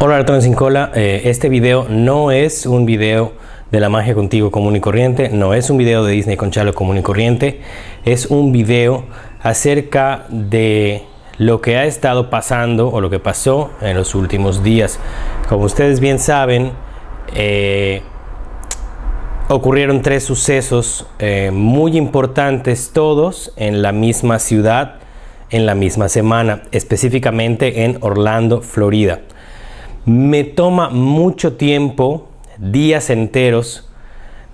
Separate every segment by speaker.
Speaker 1: Hola Arturo Sincola, eh, este video no es un video de la magia contigo común y corriente, no es un video de Disney con Chalo común y corriente, es un video acerca de lo que ha estado pasando o lo que pasó en los últimos días. Como ustedes bien saben, eh, ocurrieron tres sucesos eh, muy importantes todos en la misma ciudad, en la misma semana, específicamente en Orlando, Florida. Me toma mucho tiempo, días enteros,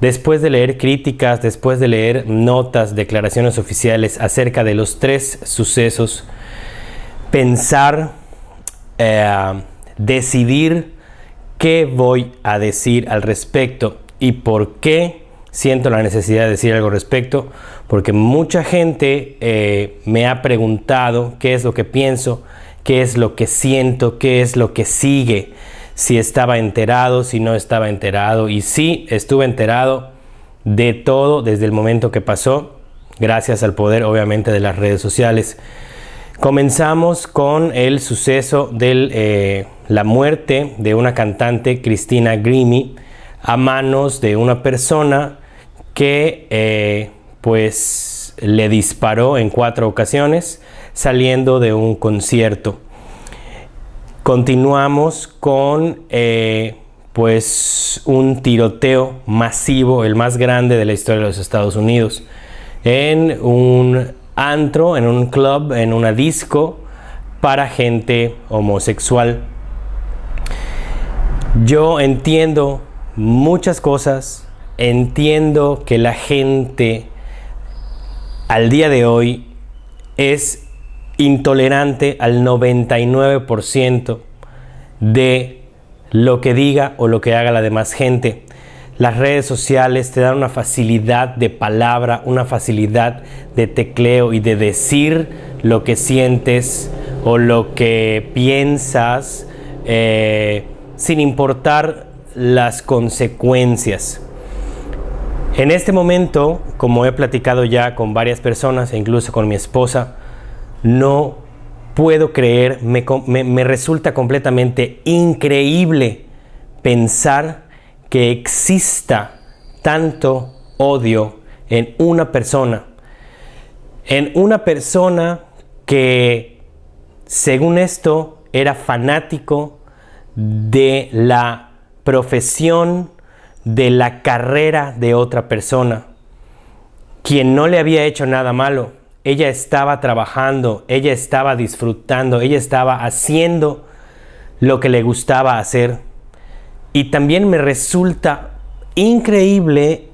Speaker 1: después de leer críticas, después de leer notas, declaraciones oficiales acerca de los tres sucesos, pensar, eh, decidir qué voy a decir al respecto y por qué siento la necesidad de decir algo al respecto, porque mucha gente eh, me ha preguntado qué es lo que pienso qué es lo que siento, qué es lo que sigue, si estaba enterado, si no estaba enterado. Y sí, estuve enterado de todo desde el momento que pasó, gracias al poder obviamente de las redes sociales. Comenzamos con el suceso de eh, la muerte de una cantante, Cristina Grimi, a manos de una persona que eh, pues le disparó en cuatro ocasiones saliendo de un concierto. Continuamos con eh, pues un tiroteo masivo, el más grande de la historia de los Estados Unidos, en un antro, en un club, en una disco para gente homosexual. Yo entiendo muchas cosas, entiendo que la gente al día de hoy es intolerante al 99% de lo que diga o lo que haga la demás gente. Las redes sociales te dan una facilidad de palabra, una facilidad de tecleo y de decir lo que sientes o lo que piensas eh, sin importar las consecuencias. En este momento, como he platicado ya con varias personas e incluso con mi esposa, no puedo creer, me, resulta completamente increíble pensar que exista tanto odio en una persona. En una persona que, según esto, era fanático de la profesión, de la carrera de otra persona, quien no le había hecho nada malo, ella estaba trabajando, ella estaba disfrutando, ella estaba haciendo lo que le gustaba hacer. Y también me resulta increíble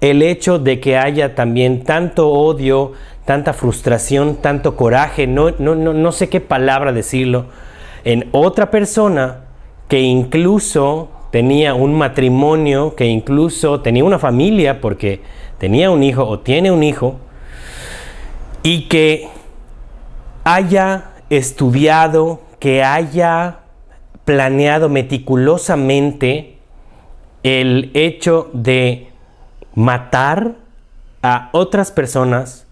Speaker 1: el hecho de que haya también tanto odio, tanta frustración, tanto coraje, no, no, no, no sé qué palabra decirlo, en otra persona que incluso tenía un matrimonio, que incluso tenía una familia, porque tenía un hijo o tiene un hijo, y que haya estudiado, que haya planeado meticulosamente el hecho de matar a otras personas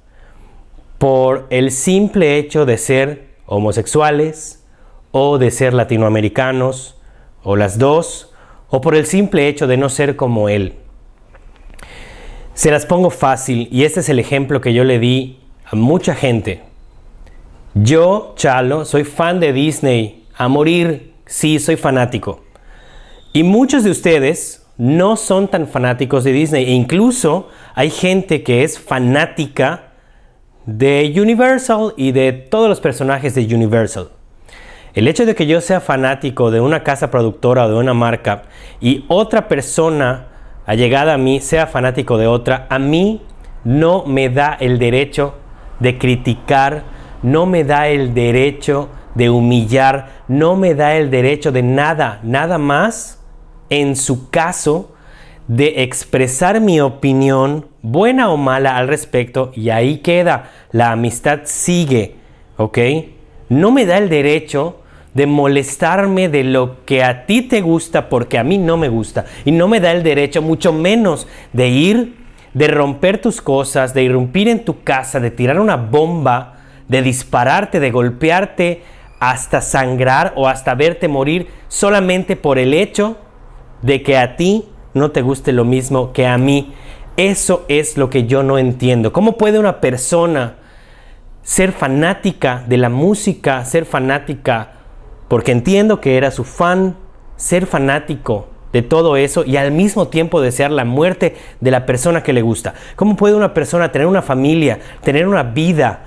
Speaker 1: por el simple hecho de ser homosexuales o de ser latinoamericanos o las dos o por el simple hecho de no ser como él. Se las pongo fácil y este es el ejemplo que yo le di a mucha gente. Yo, Chalo, soy fan de Disney, a morir, sí, soy fanático. Y muchos de ustedes no son tan fanáticos de Disney. E incluso hay gente que es fanática de Universal y de todos los personajes de Universal. El hecho de que yo sea fanático de una casa productora o de una marca y otra persona allegada a mí sea fanático de otra, a mí no me da el derecho de criticar, no me da el derecho de humillar, no me da el derecho de nada, nada más, en su caso, de expresar mi opinión, buena o mala, al respecto, y ahí queda, la amistad sigue, ¿ok? No me da el derecho de molestarme de lo que a ti te gusta porque a mí no me gusta, y no me da el derecho, mucho menos, de ir de romper tus cosas, de irrumpir en tu casa, de tirar una bomba, de dispararte, de golpearte hasta sangrar o hasta verte morir solamente por el hecho de que a ti no te guste lo mismo que a mí. Eso es lo que yo no entiendo. ¿Cómo puede una persona ser fanática de la música, ser fanática, porque entiendo que era su fan, ser fanático de todo eso y al mismo tiempo desear la muerte de la persona que le gusta? ¿Cómo puede una persona tener una familia, tener una vida,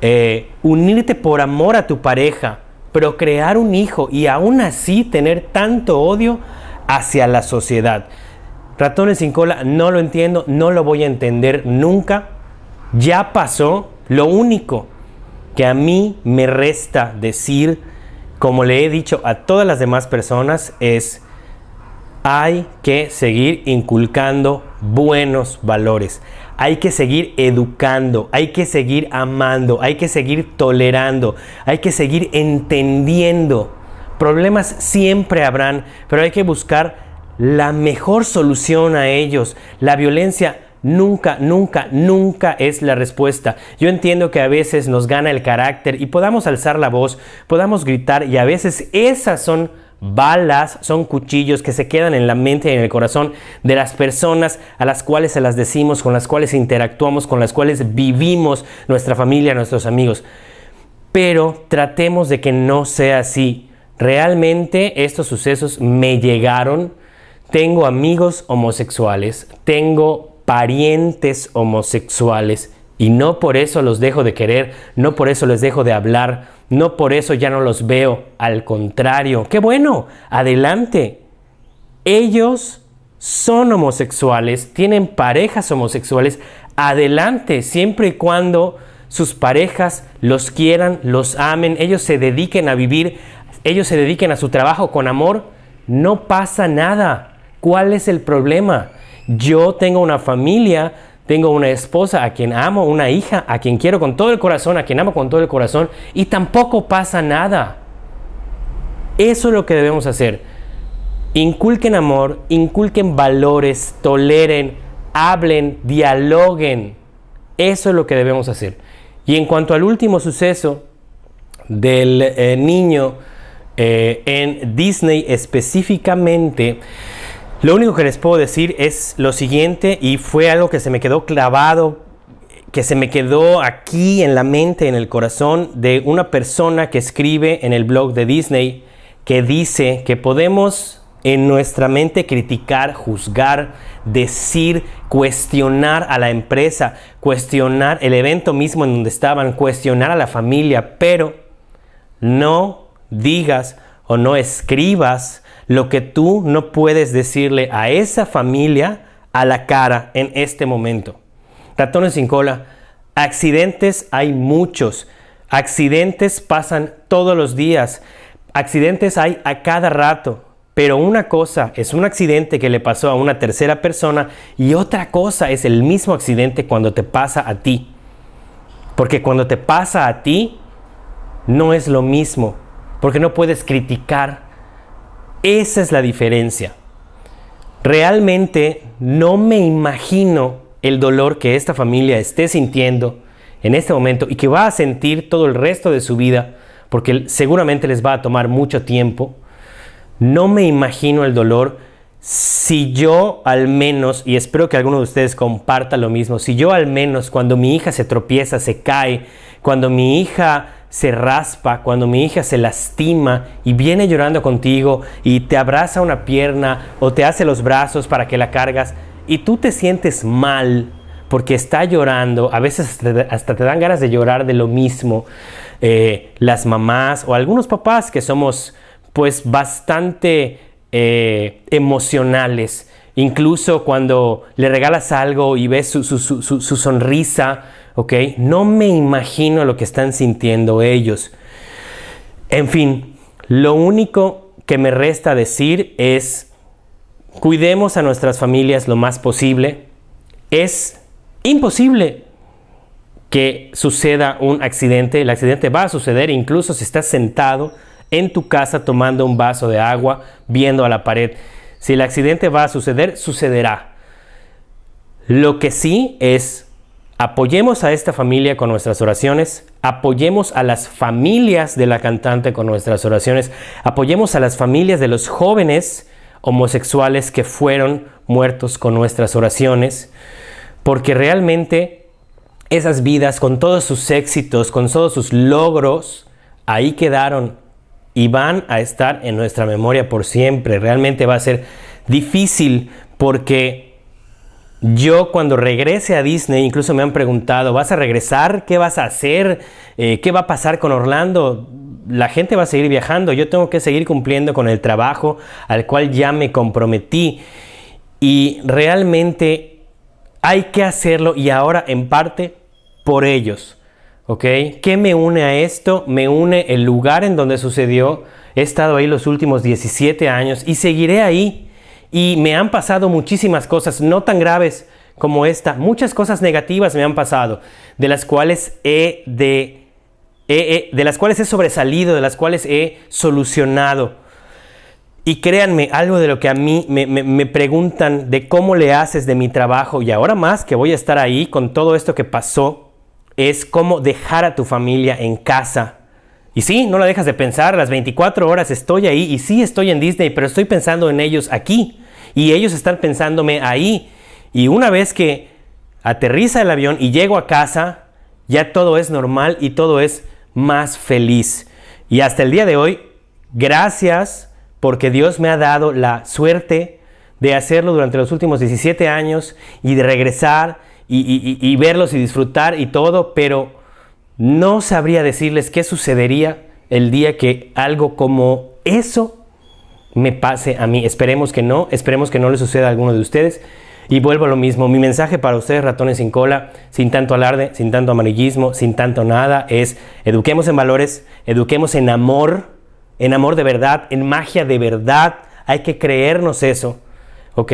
Speaker 1: eh, unirte por amor a tu pareja, procrear un hijo y aún así tener tanto odio hacia la sociedad? Ratones sin cola, no lo entiendo, no lo voy a entender nunca. Ya pasó. Lo único que a mí me resta decir, como le he dicho a todas las demás personas, es hay que seguir inculcando buenos valores, hay que seguir educando, hay que seguir amando, hay que seguir tolerando, hay que seguir entendiendo. Problemas siempre habrán, pero hay que buscar la mejor solución a ellos. La violencia Nunca, nunca, nunca es la respuesta. Yo entiendo que a veces nos gana el carácter y podamos alzar la voz, podamos gritar y a veces esas son balas, son cuchillos que se quedan en la mente y en el corazón de las personas a las cuales se las decimos, con las cuales interactuamos, con las cuales vivimos nuestra familia, nuestros amigos. Pero tratemos de que no sea así. Realmente estos sucesos me llegaron. Tengo amigos homosexuales, tengo parientes homosexuales y no por eso los dejo de querer, no por eso les dejo de hablar, no por eso ya no los veo. Al contrario, qué bueno, adelante. Ellos son homosexuales, tienen parejas homosexuales, adelante, siempre y cuando sus parejas los quieran, los amen, ellos se dediquen a vivir, ellos se dediquen a su trabajo con amor, no pasa nada. ¿Cuál es el problema? Yo tengo una familia tengo una esposa a quien amo, una hija a quien quiero con todo el corazón, a quien amo con todo el corazón, y tampoco pasa nada. Eso es lo que debemos hacer. Inculquen amor, inculquen valores, toleren, hablen, dialoguen. Eso es lo que debemos hacer. Y en cuanto al último suceso del eh, niño eh, en Disney específicamente, lo único que les puedo decir es lo siguiente y fue algo que se me quedó clavado, que se me quedó aquí en la mente, en el corazón de una persona que escribe en el blog de Disney que dice que podemos en nuestra mente criticar, juzgar, decir, cuestionar a la empresa, cuestionar el evento mismo en donde estaban, cuestionar a la familia, pero no digas o no escribas lo que tú no puedes decirle a esa familia a la cara en este momento. Ratones sin cola, accidentes hay muchos, accidentes pasan todos los días, accidentes hay a cada rato, pero una cosa es un accidente que le pasó a una tercera persona y otra cosa es el mismo accidente cuando te pasa a ti. Porque cuando te pasa a ti, no es lo mismo, porque no puedes criticar esa es la diferencia. Realmente no me imagino el dolor que esta familia esté sintiendo en este momento y que va a sentir todo el resto de su vida, porque seguramente les va a tomar mucho tiempo. No me imagino el dolor si yo al menos, y espero que alguno de ustedes comparta lo mismo, si yo al menos cuando mi hija se tropieza, se cae, cuando mi hija se raspa, cuando mi hija se lastima y viene llorando contigo y te abraza una pierna o te hace los brazos para que la cargas y tú te sientes mal porque está llorando, a veces hasta te dan ganas de llorar de lo mismo, eh, las mamás o algunos papás que somos pues bastante eh, emocionales Incluso cuando le regalas algo y ves su, sonrisa, ¿ok? No me imagino lo que están sintiendo ellos. En fin, lo único que me resta decir es, cuidemos a nuestras familias lo más posible. Es imposible que suceda un accidente. El accidente va a suceder incluso si estás sentado en tu casa tomando un vaso de agua, viendo a la pared. Si el accidente va a suceder, sucederá. Lo que sí es, apoyemos a esta familia con nuestras oraciones, apoyemos a las familias de la cantante con nuestras oraciones, apoyemos a las familias de los jóvenes homosexuales que fueron muertos con nuestras oraciones, porque realmente esas vidas, con todos sus éxitos, con todos sus logros, ahí quedaron y van a estar en nuestra memoria por siempre. Realmente va a ser difícil porque yo cuando regrese a Disney, incluso me han preguntado, ¿vas a regresar? ¿Qué vas a hacer? Eh, ¿Qué va a pasar con Orlando? La gente va a seguir viajando, yo tengo que seguir cumpliendo con el trabajo al cual ya me comprometí. Y realmente hay que hacerlo y ahora en parte por ellos, ¿Ok? ¿Qué me une a esto? Me une el lugar en donde sucedió. He estado ahí los últimos 17 años y seguiré ahí. Y me han pasado muchísimas cosas, no tan graves como esta. Muchas cosas negativas me han pasado, de las cuales he de, de las cuales he sobresalido, de las cuales he solucionado. Y créanme, algo de lo que a mí me, me, preguntan de cómo le haces de mi trabajo y ahora más que voy a estar ahí con todo esto que pasó, es cómo dejar a tu familia en casa. Y sí, no la dejas de pensar, las 24 horas estoy ahí y sí estoy en Disney, pero estoy pensando en ellos aquí y ellos están pensándome ahí. Y una vez que aterriza el avión y llego a casa, ya todo es normal y todo es más feliz. Y hasta el día de hoy, gracias porque Dios me ha dado la suerte de hacerlo durante los últimos 17 años y de regresar y, verlos y disfrutar y todo, pero no sabría decirles qué sucedería el día que algo como eso me pase a mí. Esperemos que no, esperemos que no le suceda a alguno de ustedes. Y vuelvo a lo mismo, mi mensaje para ustedes, ratones sin cola, sin tanto alarde, sin tanto amarillismo, sin tanto nada, es eduquemos en valores, eduquemos en amor, en amor de verdad, en magia de verdad, hay que creernos eso, ¿ok?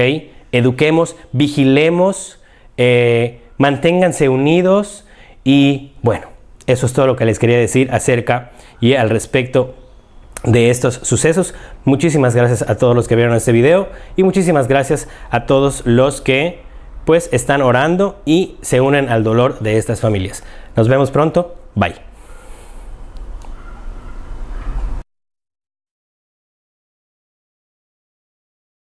Speaker 1: Eduquemos, vigilemos eh, manténganse unidos y bueno, eso es todo lo que les quería decir acerca y al respecto de estos sucesos. Muchísimas gracias a todos los que vieron este video y muchísimas gracias a todos los que pues están orando y se unen al dolor de estas familias. Nos vemos pronto. Bye.